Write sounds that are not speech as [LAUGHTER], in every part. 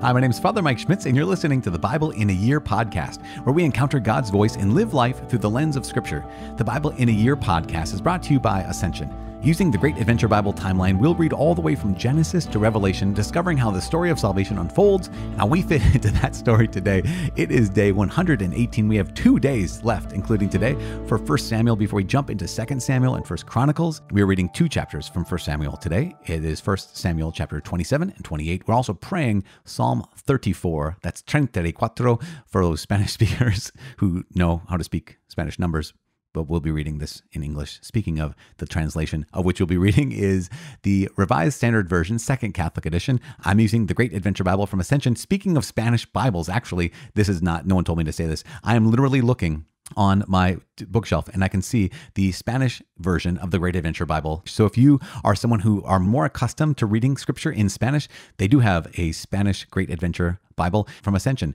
Hi, my name is Father Mike Schmitz, and you're listening to the Bible in a Year podcast, where we encounter God's voice and live life through the lens of Scripture. The Bible in a Year podcast is brought to you by Ascension. Using the Great Adventure Bible timeline, we'll read all the way from Genesis to Revelation, discovering how the story of salvation unfolds and how we fit [LAUGHS] into that story today. It is day 118. We have two days left, including today, for 1 Samuel before we jump into 2 Samuel and 1 Chronicles. We are reading two chapters from 1 Samuel today. It is 1 Samuel chapter 27 and 28. We're also praying Psalm 34, that's 34, for those Spanish [LAUGHS] speakers who know how to speak Spanish numbers but we'll be reading this in English. Speaking of the translation of which you'll be reading is the Revised Standard Version, Second Catholic Edition. I'm using the Great Adventure Bible from Ascension. Speaking of Spanish Bibles, actually, this is not, no one told me to say this. I am literally looking on my bookshelf and I can see the Spanish version of the Great Adventure Bible. So if you are someone who are more accustomed to reading scripture in Spanish, they do have a Spanish Great Adventure Bible from Ascension.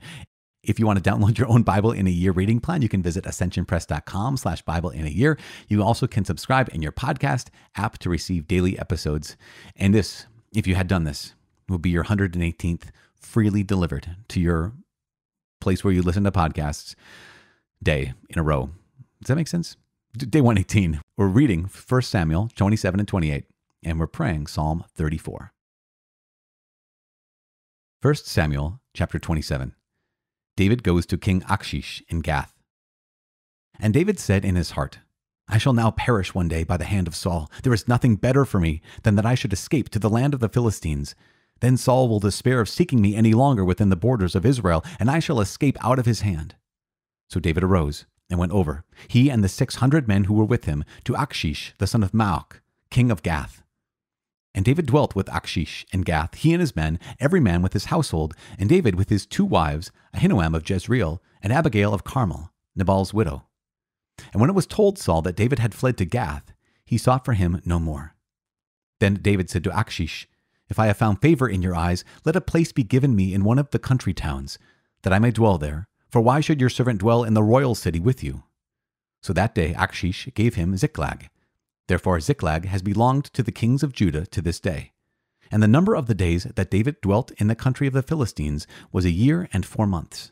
If you want to download your own Bible in a year reading plan, you can visit ascensionpress.com slash Bible in a year. You also can subscribe in your podcast app to receive daily episodes. And this, if you had done this, would be your 118th freely delivered to your place where you listen to podcasts day in a row. Does that make sense? Day 118. We're reading 1 Samuel 27 and 28, and we're praying Psalm 34. 1 Samuel chapter 27. David goes to King Achish in Gath. And David said in his heart, I shall now perish one day by the hand of Saul. There is nothing better for me than that I should escape to the land of the Philistines. Then Saul will despair of seeking me any longer within the borders of Israel, and I shall escape out of his hand. So David arose and went over, he and the six hundred men who were with him, to Achish the son of Maok, king of Gath. And David dwelt with Achish and Gath, he and his men, every man with his household, and David with his two wives, Ahinoam of Jezreel, and Abigail of Carmel, Nabal's widow. And when it was told Saul that David had fled to Gath, he sought for him no more. Then David said to Achish, If I have found favor in your eyes, let a place be given me in one of the country towns, that I may dwell there, for why should your servant dwell in the royal city with you? So that day Achish gave him Ziklag, Therefore Ziklag has belonged to the kings of Judah to this day. And the number of the days that David dwelt in the country of the Philistines was a year and four months.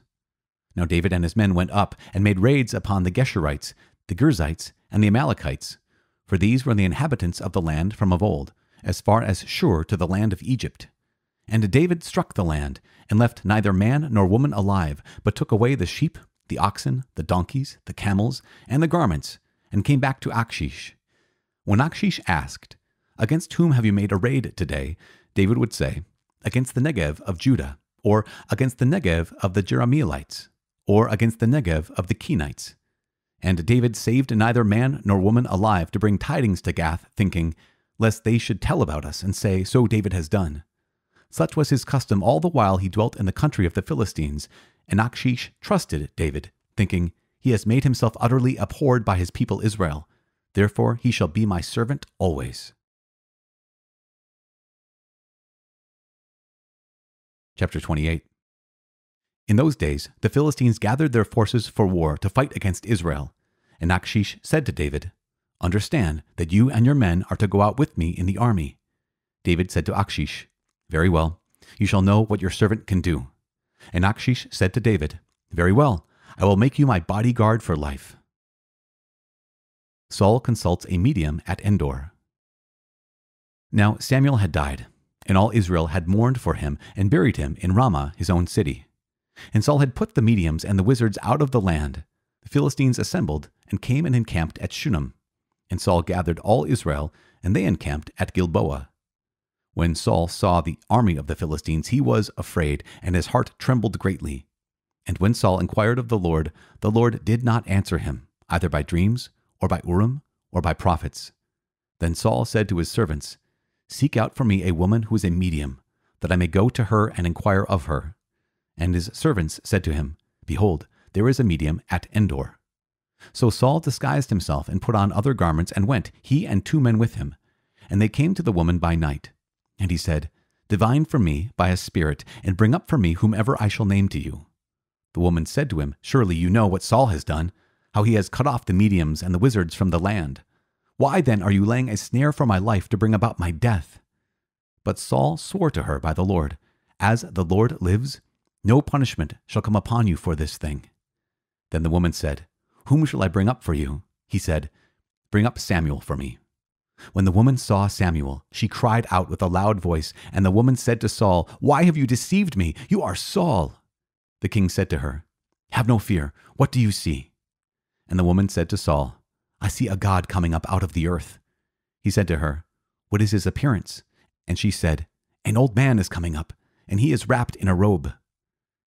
Now David and his men went up and made raids upon the Geshurites, the Gerzites, and the Amalekites, for these were the inhabitants of the land from of old, as far as Shur to the land of Egypt. And David struck the land, and left neither man nor woman alive, but took away the sheep, the oxen, the donkeys, the camels, and the garments, and came back to Akshish. When Akshish asked, Against whom have you made a raid today? David would say, Against the Negev of Judah, or against the Negev of the Jeremielites, or against the Negev of the Kenites. And David saved neither man nor woman alive to bring tidings to Gath, thinking, Lest they should tell about us and say, So David has done. Such was his custom all the while he dwelt in the country of the Philistines. And Akshish trusted David, thinking, He has made himself utterly abhorred by his people Israel. Therefore he shall be my servant always. Chapter 28 In those days the Philistines gathered their forces for war to fight against Israel. And Achish said to David, Understand that you and your men are to go out with me in the army. David said to Achish, Very well, you shall know what your servant can do. And Achish said to David, Very well, I will make you my bodyguard for life. Saul consults a medium at Endor. Now Samuel had died, and all Israel had mourned for him and buried him in Ramah, his own city. And Saul had put the mediums and the wizards out of the land. The Philistines assembled and came and encamped at Shunem. And Saul gathered all Israel, and they encamped at Gilboa. When Saul saw the army of the Philistines, he was afraid, and his heart trembled greatly. And when Saul inquired of the Lord, the Lord did not answer him, either by dreams or by Urim, or by prophets. Then Saul said to his servants, Seek out for me a woman who is a medium, that I may go to her and inquire of her. And his servants said to him, Behold, there is a medium at Endor. So Saul disguised himself and put on other garments and went, he and two men with him. And they came to the woman by night. And he said, Divine for me by a spirit, and bring up for me whomever I shall name to you. The woman said to him, Surely you know what Saul has done, how he has cut off the mediums and the wizards from the land. Why then are you laying a snare for my life to bring about my death? But Saul swore to her by the Lord, As the Lord lives, no punishment shall come upon you for this thing. Then the woman said, Whom shall I bring up for you? He said, Bring up Samuel for me. When the woman saw Samuel, she cried out with a loud voice, and the woman said to Saul, Why have you deceived me? You are Saul. The king said to her, Have no fear. What do you see? And the woman said to Saul, I see a God coming up out of the earth. He said to her, What is his appearance? And she said, An old man is coming up, and he is wrapped in a robe.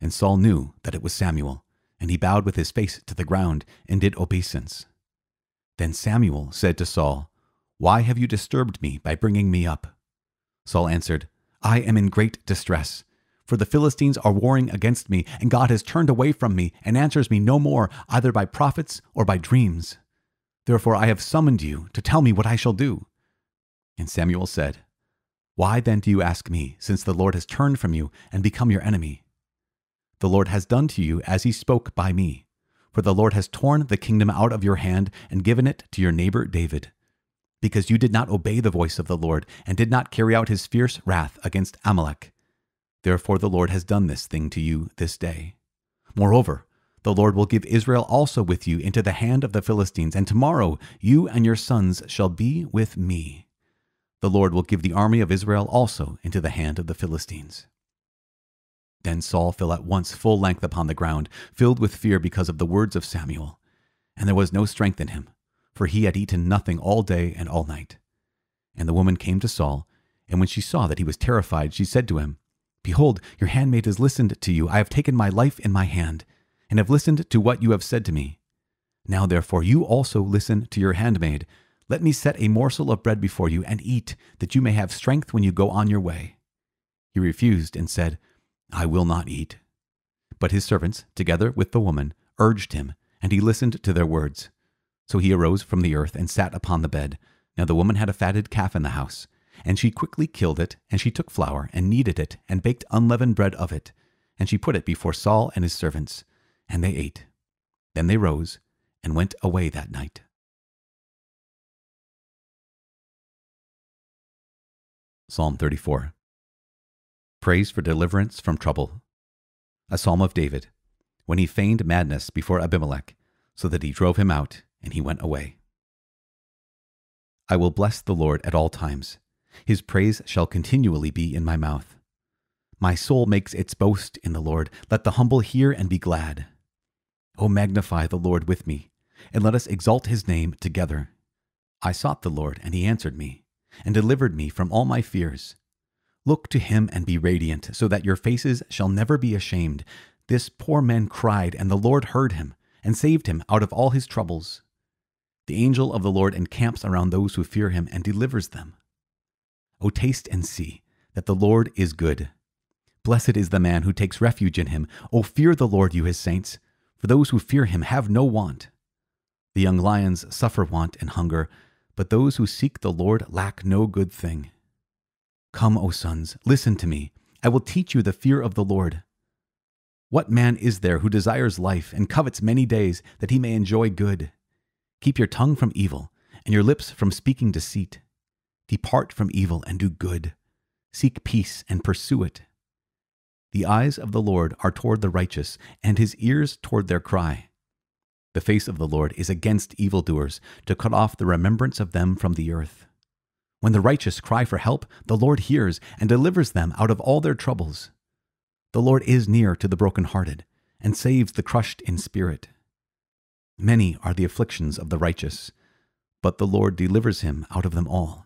And Saul knew that it was Samuel, and he bowed with his face to the ground and did obeisance. Then Samuel said to Saul, Why have you disturbed me by bringing me up? Saul answered, I am in great distress for the Philistines are warring against me, and God has turned away from me and answers me no more, either by prophets or by dreams. Therefore I have summoned you to tell me what I shall do. And Samuel said, Why then do you ask me, since the Lord has turned from you and become your enemy? The Lord has done to you as he spoke by me, for the Lord has torn the kingdom out of your hand and given it to your neighbor David. Because you did not obey the voice of the Lord and did not carry out his fierce wrath against Amalek Therefore the Lord has done this thing to you this day. Moreover, the Lord will give Israel also with you into the hand of the Philistines, and tomorrow you and your sons shall be with me. The Lord will give the army of Israel also into the hand of the Philistines. Then Saul fell at once full length upon the ground, filled with fear because of the words of Samuel. And there was no strength in him, for he had eaten nothing all day and all night. And the woman came to Saul, and when she saw that he was terrified, she said to him, Behold, your handmaid has listened to you. I have taken my life in my hand, and have listened to what you have said to me. Now, therefore, you also listen to your handmaid. Let me set a morsel of bread before you, and eat, that you may have strength when you go on your way. He refused and said, I will not eat. But his servants, together with the woman, urged him, and he listened to their words. So he arose from the earth and sat upon the bed. Now the woman had a fatted calf in the house and she quickly killed it, and she took flour, and kneaded it, and baked unleavened bread of it. And she put it before Saul and his servants, and they ate. Then they rose, and went away that night. Psalm 34 Praise for deliverance from trouble. A psalm of David, when he feigned madness before Abimelech, so that he drove him out, and he went away. I will bless the Lord at all times. His praise shall continually be in my mouth. My soul makes its boast in the Lord. Let the humble hear and be glad. O oh, magnify the Lord with me, and let us exalt his name together. I sought the Lord, and he answered me, and delivered me from all my fears. Look to him and be radiant, so that your faces shall never be ashamed. This poor man cried, and the Lord heard him, and saved him out of all his troubles. The angel of the Lord encamps around those who fear him, and delivers them. O taste and see that the Lord is good. Blessed is the man who takes refuge in him. O fear the Lord, you his saints, for those who fear him have no want. The young lions suffer want and hunger, but those who seek the Lord lack no good thing. Come, O sons, listen to me. I will teach you the fear of the Lord. What man is there who desires life and covets many days that he may enjoy good? Keep your tongue from evil and your lips from speaking deceit. Depart from evil and do good. Seek peace and pursue it. The eyes of the Lord are toward the righteous, and his ears toward their cry. The face of the Lord is against evildoers, to cut off the remembrance of them from the earth. When the righteous cry for help, the Lord hears and delivers them out of all their troubles. The Lord is near to the brokenhearted, and saves the crushed in spirit. Many are the afflictions of the righteous, but the Lord delivers him out of them all.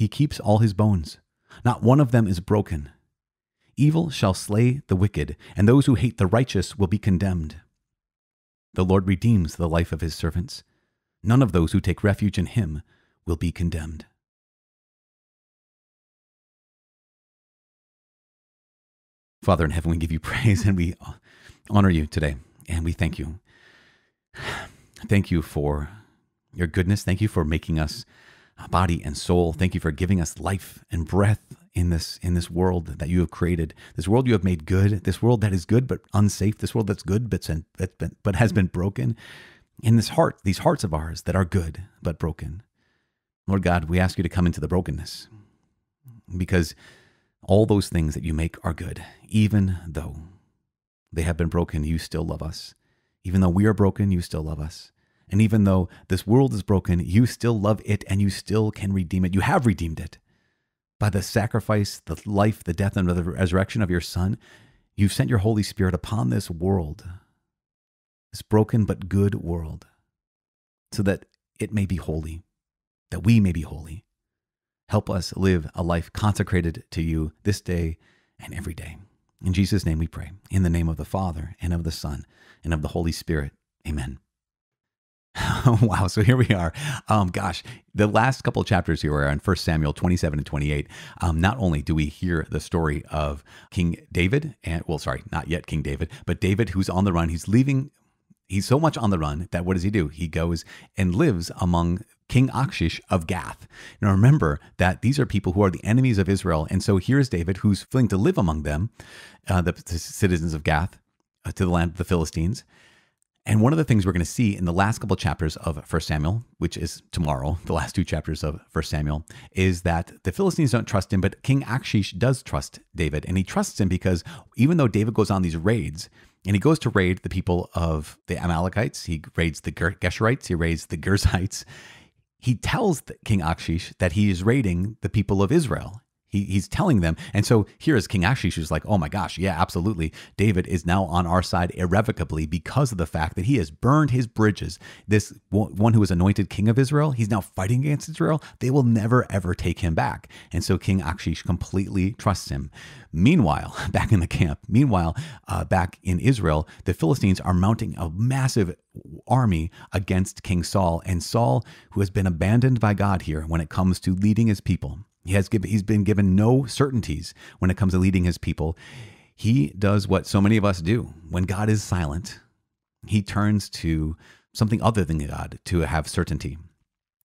He keeps all his bones. Not one of them is broken. Evil shall slay the wicked, and those who hate the righteous will be condemned. The Lord redeems the life of his servants. None of those who take refuge in him will be condemned. Father in heaven, we give you [LAUGHS] praise and we honor you today, and we thank you. [SIGHS] Thank you for your goodness. Thank you for making us body and soul. Thank you for giving us life and breath in this in this world that you have created, this world you have made good, this world that is good but unsafe, this world that's good but that's been, but has been broken, in this heart, these hearts of ours that are good but broken. Lord God, we ask you to come into the brokenness because all those things that you make are good, even though they have been broken. You still love us, even though we are broken. You still love us. And even though this world is broken, you still love it and you still can redeem it. You have redeemed it. By the sacrifice, the life, the death, and the resurrection of your Son, you've sent your Holy Spirit upon this world, this broken but good world, so that it may be holy, that we may be holy. Help us live a life consecrated to you this day and every day. In Jesus' name we pray. In the name of the Father, and of the Son, and of the Holy Spirit. Amen. [LAUGHS] wow. So here we are. Um, gosh, the last couple chapters here are in 1 Samuel 27 and 28. Um, not only do we hear the story of King David, and well, sorry, not yet King David, but David who's on the run. He's leaving. He's so much on the run that what does he do? He goes and lives among King Achish of Gath. Now remember that these are people who are the enemies of Israel. And so here's David who's fleeing to live among them, uh, the, the citizens of Gath, uh, to the land of the Philistines. And one of the things we're going to see in the last couple chapters of First Samuel, which is tomorrow, the last two chapters of First Samuel, is that the Philistines don't trust him, but King Achish does trust David. And he trusts him because even though David goes on these raids, and he goes to raid the people of the Amalekites, he raids the Geshurites, he raids the Gerzites, he tells King Achish that he is raiding the people of Israel. He, he's telling them. And so here is King Ashish, who's like, oh my gosh, yeah, absolutely. David is now on our side irrevocably because of the fact that he has burned his bridges. This one who was anointed king of Israel, he's now fighting against Israel. They will never, ever take him back. And so King Akshish completely trusts him. Meanwhile, [LAUGHS] back in the camp, meanwhile, uh, back in Israel, the Philistines are mounting a massive army against King Saul. And Saul, who has been abandoned by God here when it comes to leading his people, he has given, he's been given no certainties when it comes to leading his people. He does what so many of us do. When God is silent, he turns to something other than God to have certainty.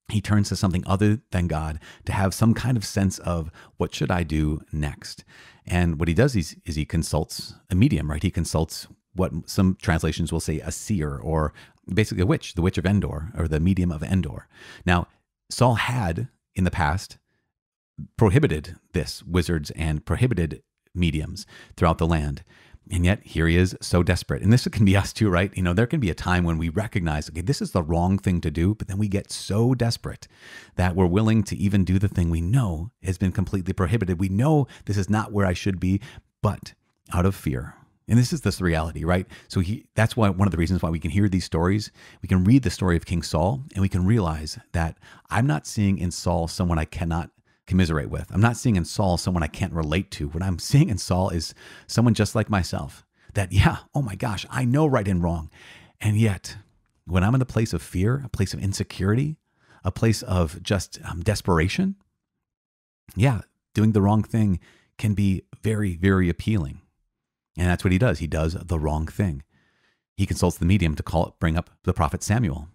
He turns to something other than God to have some kind of sense of what should I do next. And what he does is, is he consults a medium, right? He consults what some translations will say a seer or basically a witch, the witch of Endor or the medium of Endor. Now, Saul had in the past prohibited this, wizards and prohibited mediums throughout the land. And yet here he is so desperate. And this can be us too, right? You know, there can be a time when we recognize, okay, this is the wrong thing to do, but then we get so desperate that we're willing to even do the thing we know has been completely prohibited. We know this is not where I should be, but out of fear. And this is this reality, right? So he that's why one of the reasons why we can hear these stories, we can read the story of King Saul, and we can realize that I'm not seeing in Saul someone I cannot commiserate with. I'm not seeing in Saul someone I can't relate to. What I'm seeing in Saul is someone just like myself that, yeah, oh my gosh, I know right and wrong. And yet, when I'm in a place of fear, a place of insecurity, a place of just um, desperation, yeah, doing the wrong thing can be very, very appealing. And that's what he does. He does the wrong thing. He consults the medium to call bring up the prophet Samuel.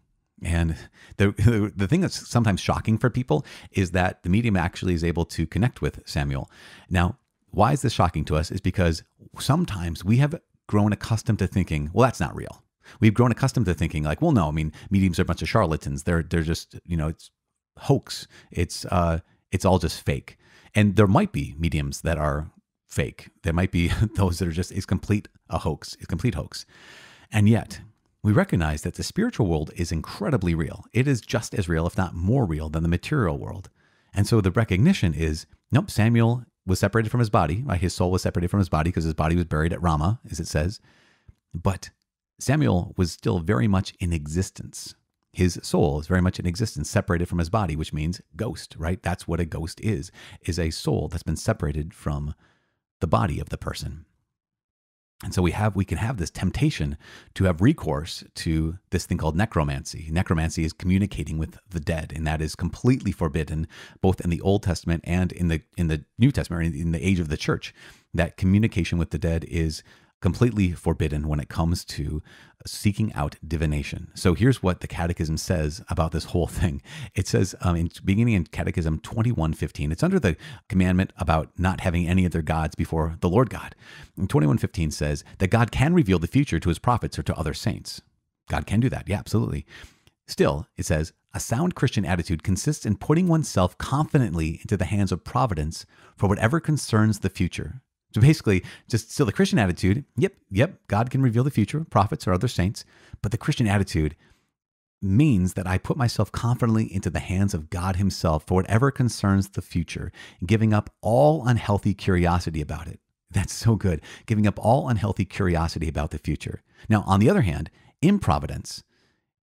And the, the, thing that's sometimes shocking for people is that the medium actually is able to connect with Samuel. Now, why is this shocking to us? Is because sometimes we have grown accustomed to thinking, well, that's not real. We've grown accustomed to thinking like, well, no, I mean, mediums are a bunch of charlatans. They're they're just you know it's hoax. It's uh it's all just fake. And there might be mediums that are fake. There might be [LAUGHS] those that are just it's complete a hoax. It's complete hoax. And yet we recognize that the spiritual world is incredibly real. It is just as real, if not more real, than the material world. And so the recognition is nope, Samuel was separated from his body, right? His soul was separated from his body because his body was buried at Ramah, as it says. But Samuel was still very much in existence. His soul is very much in existence, separated from his body, which means ghost, right? That's what a ghost is, is a soul that's been separated from the body of the person. And so we have we can have this temptation to have recourse to this thing called necromancy. Necromancy is communicating with the dead, and that is completely forbidden both in the Old Testament and in the in the New Testament, in the age of the church. That communication with the dead is completely forbidden when it comes to seeking out divination. So here's what the Catechism says about this whole [LAUGHS] thing. It says, um, in, beginning in Catechism 21:15, it's under the commandment about not having any other gods before the Lord God. 21:15 says that God can reveal the future to His prophets or to other saints. God can do that. Yeah, absolutely. Still, it says, a sound Christian attitude consists in putting oneself confidently into the hands of providence for whatever concerns the future so basically, just still the Christian attitude yep, yep, God can reveal the future, prophets or other saints, but the Christian attitude means that I put myself confidently into the hands of God Himself for whatever concerns the future, giving up all unhealthy curiosity about it. That's so good, giving up all unhealthy curiosity about the future. Now, on the other hand, improvidence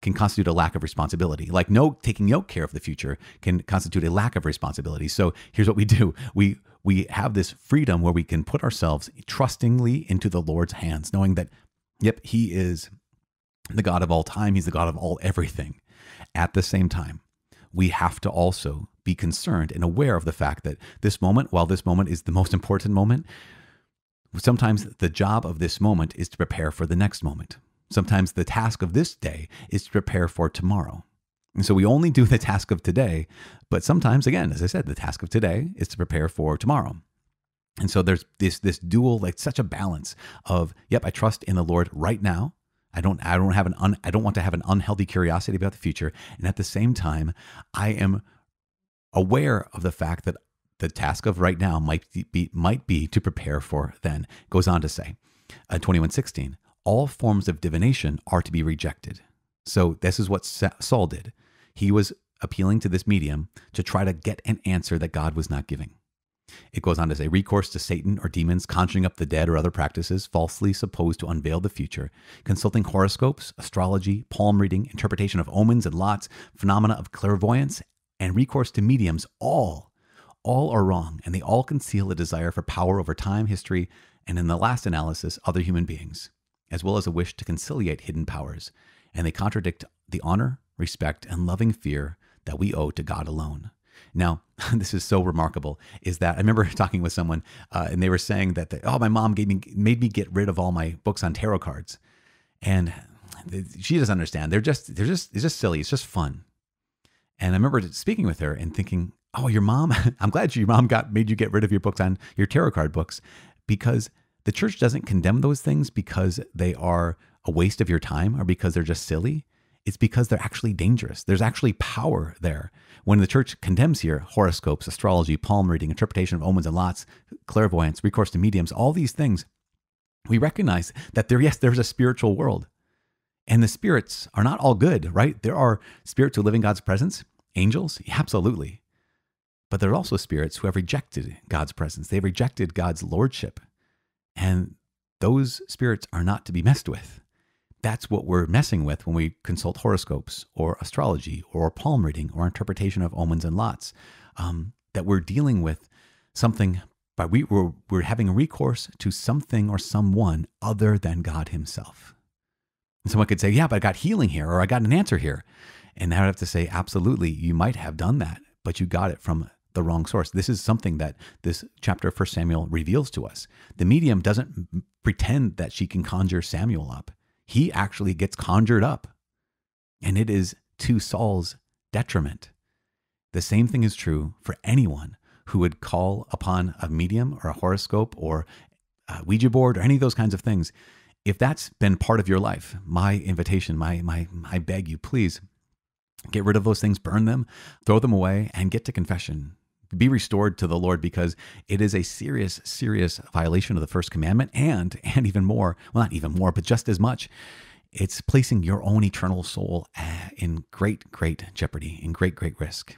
can constitute a lack of responsibility. Like no taking no care of the future can constitute a lack of responsibility. So here's what we do. We we have this freedom where we can put ourselves trustingly into the Lord's hands, knowing that, yep, He is the God of all time, He's the God of all everything. At the same time, we have to also be concerned and aware of the fact that this moment, while this moment is the most important moment, sometimes the job of this moment is to prepare for the next moment. Sometimes the task of this day is to prepare for tomorrow. And so we only do [LAUGHS] the task of today. But sometimes, again, as I said, the task of today is to prepare for tomorrow. And so there's this this dual, like such a balance of, yep, I trust in the Lord right now. I don't I don't have an un, I don't want to have an unhealthy curiosity about the future. And at the same time, I am aware of the fact that the task of right now might be might be to prepare for then. goes on to say, uh, 2116, all forms of divination are to be rejected. So this is what Saul did. He was appealing to this medium to try to get an answer that God was not giving. It goes on to say recourse to Satan or demons, conjuring up the dead or other practices falsely supposed to unveil the future, consulting horoscopes, astrology, palm reading, interpretation of omens and lots, phenomena of clairvoyance, and recourse to mediums all all are wrong and they all conceal a desire for power over time, history, and in the last analysis, other human beings, as well as a wish to conciliate hidden powers, and they contradict the honor, respect, and loving fear that we owe to God alone. Now, [LAUGHS] this is so remarkable. Is that I remember [LAUGHS] talking with someone, uh, and they were saying that they, oh, my mom gave me made me get rid of all my books on tarot cards, and she doesn't understand. They're just they're just it's just silly. It's just fun. And I remember speaking with her and thinking, oh, your mom. [LAUGHS] I'm glad your mom got made you get rid of your books on your tarot card books, because the church doesn't condemn those things because they are a waste of your time or because they're just silly it's because they're actually dangerous. There's actually power there. When the church condemns here horoscopes, astrology, palm reading, interpretation of omens and lots, clairvoyance, recourse to mediums, all these things, we recognize that there, yes, there's a spiritual world. And the spirits are not all good, right? There are spirits who live in God's presence, angels, absolutely. But there are also spirits who have rejected God's presence. They've rejected God's lordship. And those spirits are not to be messed with that's what we're messing with when we consult horoscopes or astrology or palm reading or interpretation of omens and lots. Um, that we're dealing with something, but we, we're, we're having recourse to something or someone other than God Himself. And someone could say, Yeah, but I got healing here or I got an answer here. And I would have to say, Absolutely, you might have done that, but you got it from the wrong source. This is something that this chapter of 1 Samuel reveals to us. The medium doesn't pretend that she can conjure Samuel up he actually gets conjured up. And it is to Saul's detriment. The same thing is true for anyone who would call upon a medium or a horoscope or a Ouija board or any of those kinds of things. If that's been part of your life, my invitation, my, my, I beg you, please get rid of those things, burn them, throw them away, and get to confession be restored to the Lord because it is a serious, serious violation of the first commandment and and even more, well, not even more, but just as much. It's placing your own eternal soul eh, in great, great jeopardy, in great, great risk.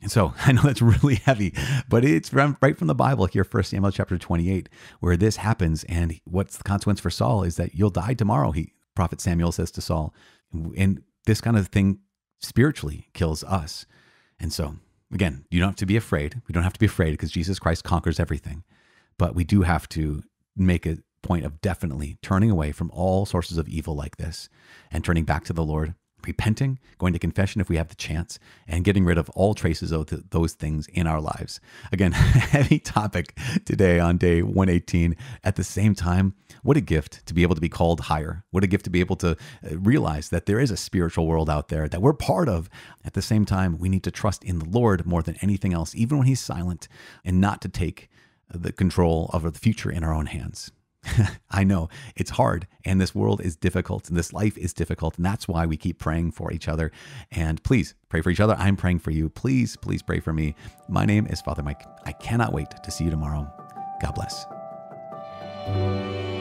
And so [LAUGHS] I know that's really heavy, but it's right from the Bible here, 1 Samuel chapter 28, where this happens. And what's the consequence for Saul is that you'll die tomorrow, he, Prophet Samuel says to Saul. And this kind of thing spiritually kills us. And so again, you don't have to be afraid. We don't have to be afraid because Jesus Christ conquers everything. But we do have to make a point of definitely turning away from all sources of evil like this and turning back to the Lord repenting, going to confession if we have the chance, and getting rid of all traces of those things in our lives. Again, [LAUGHS] heavy topic today on day 118. At the same time, what a gift to be able to be called higher. What a gift to be able to uh, realize that there is a spiritual world out there that we're part of. At the same time, we need to trust in the Lord more than anything else, even when He's silent, and not to take the control over the future in our own hands. [LAUGHS] I know it's hard, and this world is difficult, and this life is difficult, and that's why we keep praying for each other. And please pray for each other. I'm praying for you. Please, please pray for me. My name is Father Mike. I cannot wait to see you tomorrow. God bless.